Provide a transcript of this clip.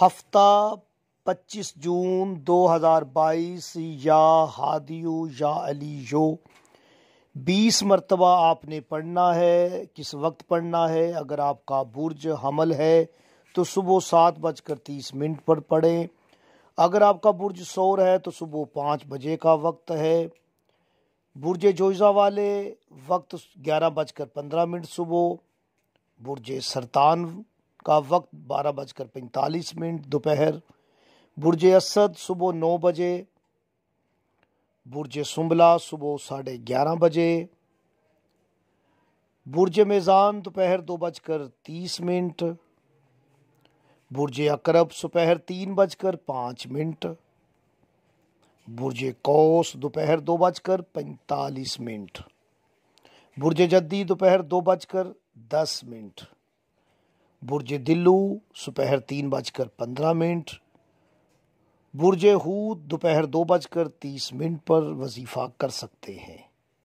हफ्ता 25 जून 2022 या हादियो या अली यो 20 मरतबा आपने पढ़ना है किस वक्त पढ़ना है अगर आपका बुर्ज हमल है तो सुबह सात बजकर तीस मिनट पर पढ़ें अगर आपका बुर्ज शोर है तो सुबह पाँच बजे का वक्त है बुर्ज जोजा वाले वक्त ग्यारह बजकर पंद्रह मिनट सुबह बुरज सरतान का वक्त बारह बजकर पैंतालीस मिनट दोपहर बुरज असद सुबह नौ बजे बुरज सुंबला सुबह साढ़े ग्यारह बजे बुरज मेज़ान दोपहर दो बजकर तीस मिनट बुरज अकरब सुपहर तीन बजकर पाँच मिनट बुरज कौस दोपहर दो बजकर पैंतालीस मिनट बुरज जद्दी दोपहर दो बजकर दस मिनट बुरज दिल्लू सुपहर तीन बजकर पंद्रह मिनट बुरज हूद दोपहर दो बजकर तीस मिनट पर वजीफ़ा कर सकते हैं